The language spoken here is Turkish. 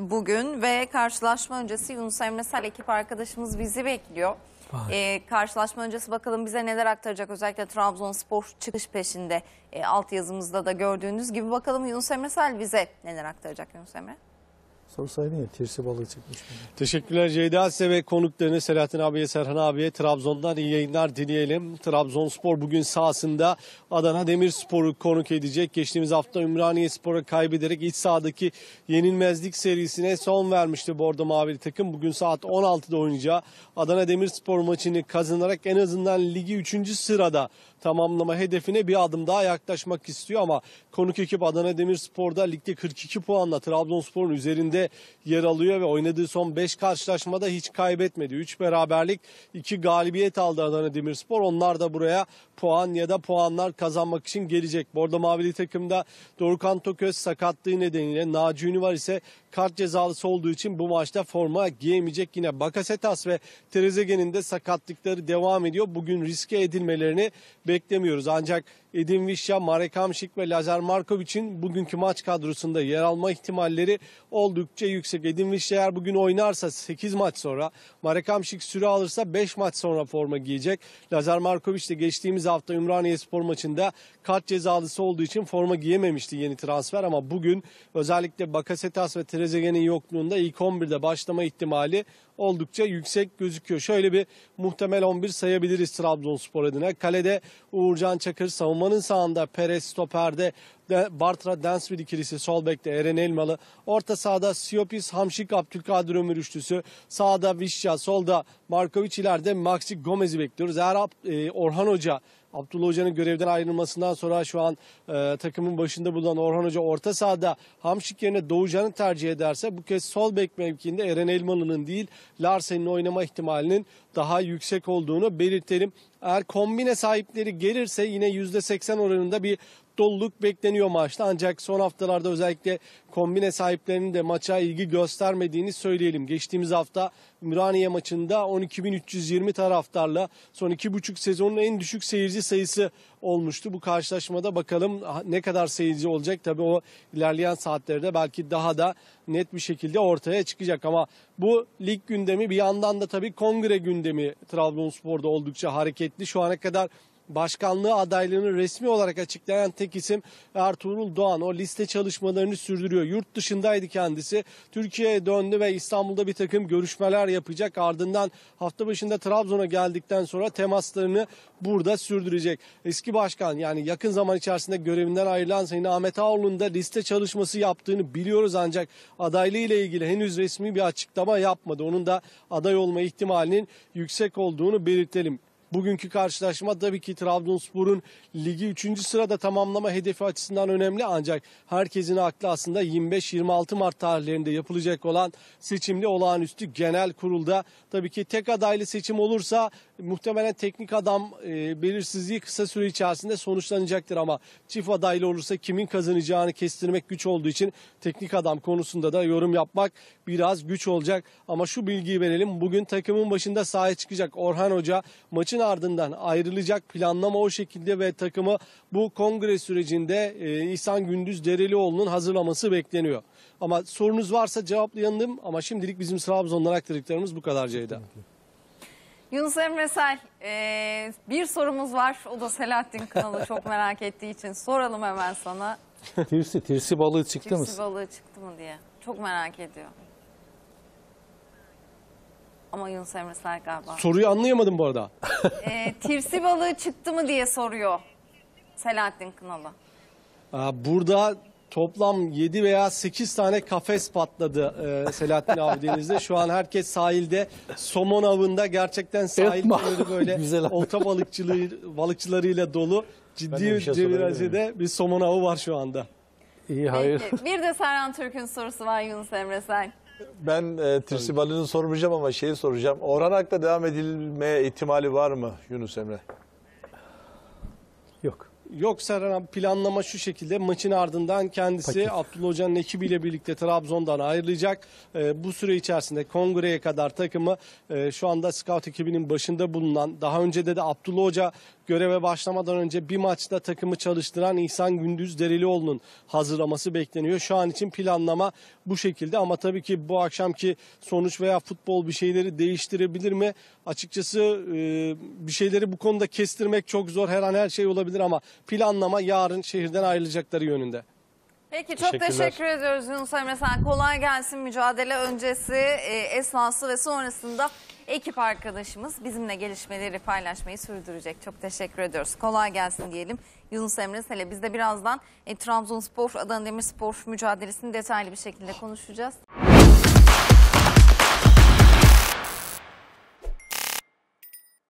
bugün ve karşılaşma öncesi Yunus Emre Sel ekip arkadaşımız bizi bekliyor. Ee, karşılaşma öncesi bakalım bize neler aktaracak özellikle Trabzonspor çıkış peşinde e, alt yazımızda da gördüğünüz gibi bakalım Yunus Emre Sel bize neler aktaracak Yunus Emre? Sorsaydın ya tirsi balığı çıkmış. Teşekkürler Ceyda size ve konuklarını Selahattin abiye, Serhan abiye Trabzon'dan iyi yayınlar dileyelim. Trabzonspor bugün sahasında Adana Demirspor'u konuk edecek. Geçtiğimiz hafta Ümraniye Spor'a kaybederek iç sahadaki yenilmezlik serisine son vermişti Bordo Mavili takım. Bugün saat 16'da oynayacağı Adana Demirspor maçını kazanarak en azından ligi 3. sırada tamamlama hedefine bir adım daha yaklaşmak istiyor ama konuk ekip Adana Demirspor'da ligde 42 puanla Trabzonspor'un üzerinde ligde yer alıyor ve oynadığı son 5 karşılaşmada hiç kaybetmedi. 3 beraberlik 2 galibiyet aldı Adana Demirspor. Onlar da buraya puan ya da puanlar kazanmak için gelecek. Bordo Mavili takımda Dorukan Toköz sakatlığı nedeniyle Naci Ünlü var ise kart cezalısı olduğu için bu maçta forma giyemeyecek. Yine Bakasetas ve Trezeguet'in de sakatlıkları devam ediyor. Bugün riske edilmelerini beklemiyoruz. Ancak Edin Vişya, Marek Hamşik ve Lazar Markovic'in bugünkü maç kadrosunda yer alma ihtimalleri oldukça yüksek. Edin Vişya eğer bugün oynarsa 8 maç sonra, Marek Hamşik süre alırsa 5 maç sonra forma giyecek. Lazar Markovic de geçtiğimiz hafta Ümraniye Spor maçında kart cezalısı olduğu için forma giyememişti yeni transfer ama bugün özellikle Bakasetas ve Trezeguet'in yokluğunda ilk 11'de başlama ihtimali oldukça yüksek gözüküyor. Şöyle bir muhtemel 11 sayabiliriz Trabzonspor adına. Kalede Uğurcan Çakır savunma savunmanın sağında Perez stoperde Bartra Densville ikilisi sol bekte Eren Elmalı. Orta sahada Siopis Hamşik Abdülkadir Ömür üçlüsü. Sağda Vişya, solda Markovic ileride Maxi Gomez'i bekliyoruz. Eğer e, Orhan Hoca Abdullah Hoca'nın görevden ayrılmasından sonra şu an e, takımın başında bulunan Orhan Hoca orta sahada Hamşik yerine Doğucan'ı tercih ederse bu kez sol bek mevkiinde Eren Elmalı'nın değil Larsen'in oynama ihtimalinin daha yüksek olduğunu belirtelim. Eğer kombine sahipleri gelirse yine %80 oranında bir doluluk bekleniyor maçta. Ancak son haftalarda özellikle kombine sahiplerinin de maça ilgi göstermediğini söyleyelim. Geçtiğimiz hafta Ümraniye maçında 12.320 taraftarla son iki buçuk sezonun en düşük seyirci sayısı olmuştu. Bu karşılaşmada bakalım ne kadar seyirci olacak. Tabii o ilerleyen saatlerde belki daha da net bir şekilde ortaya çıkacak. Ama bu lig gündemi bir yandan da tabii kongre gündemi Trabzonspor'da oldukça hareketli. Şu ana kadar başkanlığı adaylığını resmi olarak açıklayan tek isim Ertuğrul Doğan. O liste çalışmalarını sürdürüyor. Yurt dışındaydı kendisi. Türkiye'ye döndü ve İstanbul'da bir takım görüşmeler yapacak. Ardından hafta başında Trabzon'a geldikten sonra temaslarını burada sürdürecek. Eski başkan yani yakın zaman içerisinde görevinden ayrılan Sayın Ahmet Ağoğlu'nun da liste çalışması yaptığını biliyoruz ancak adaylığı ile ilgili henüz resmi bir açıklama yapmadı. Onun da aday olma ihtimalinin yüksek olduğunu belirtelim. Bugünkü karşılaşma tabii ki Trabzonspor'un ligi 3. sırada tamamlama hedefi açısından önemli ancak herkesin aklı aslında 25-26 Mart tarihlerinde yapılacak olan seçimli olağanüstü genel kurulda. Tabii ki tek adaylı seçim olursa muhtemelen teknik adam e, belirsizliği kısa süre içerisinde sonuçlanacaktır ama çift adaylı olursa kimin kazanacağını kestirmek güç olduğu için teknik adam konusunda da yorum yapmak biraz güç olacak. Ama şu bilgiyi verelim bugün takımın başında sahaya çıkacak Orhan Hoca maçın ardından ayrılacak planlama o şekilde ve takımı bu kongre sürecinde e, İhsan Gündüz Derelioğlu'nun hazırlaması bekleniyor. Ama sorunuz varsa cevaplayanım ama şimdilik bizim Trabzon'dan aktardıklarımız bu kadar Ceyda. Kesinlikle. Yunus Emre Sel, e, bir sorumuz var. O da Selahattin Kınalı çok merak ettiği için soralım hemen sana. Tirsi, tirsi balığı çıktı mı? Tirsi balığı çıktı mı diye. Çok merak ediyor. Ama Yunus Emre Sel galiba. Soruyu anlayamadım bu arada. E, tirsi balığı çıktı mı diye soruyor Selahattin Kınalı. Aa, Burada Toplam 7 veya 8 tane kafes patladı e, Selahattin abi denizde. Şu an herkes sahilde somon avında gerçekten sahil Yapma. böyle Güzel abi. balıkçılığı balıkçılarıyla dolu. Ciddi bir şey bir somon avı var şu anda. İyi hayır. Peki, bir de Serhan Türk'ün sorusu var Yunus Emre Sen. Ben e, Tirsibalı'nı sormayacağım ama şeyi soracağım. Orhan Ak'la devam edilme ihtimali var mı Yunus Emre? Yok. Yoksa planlama şu şekilde maçın ardından kendisi Peki. Abdullah Hoca'nın ekibiyle birlikte Trabzon'dan ayrılacak. E, bu süre içerisinde kongreye kadar takımı e, şu anda scout ekibinin başında bulunan daha önce de de Abdullah Hoca göreve başlamadan önce bir maçta takımı çalıştıran İhsan Gündüz Derilioğlu'nun hazırlaması bekleniyor. Şu an için planlama bu şekilde ama tabii ki bu akşamki sonuç veya futbol bir şeyleri değiştirebilir mi? Açıkçası e, bir şeyleri bu konuda kestirmek çok zor. Her an her şey olabilir ama planlama yarın şehirden ayrılacakları yönünde. Peki çok teşekkür ediyoruz Yunus Emre sen. Kolay gelsin mücadele öncesi, e, esnası ve sonrasında ekip arkadaşımız bizimle gelişmeleri paylaşmayı sürdürecek. Çok teşekkür ediyoruz. Kolay gelsin diyelim. Yunus Emre Sele biz de birazdan e, Trabzonspor Adana Demirspor mücadelesini detaylı bir şekilde konuşacağız.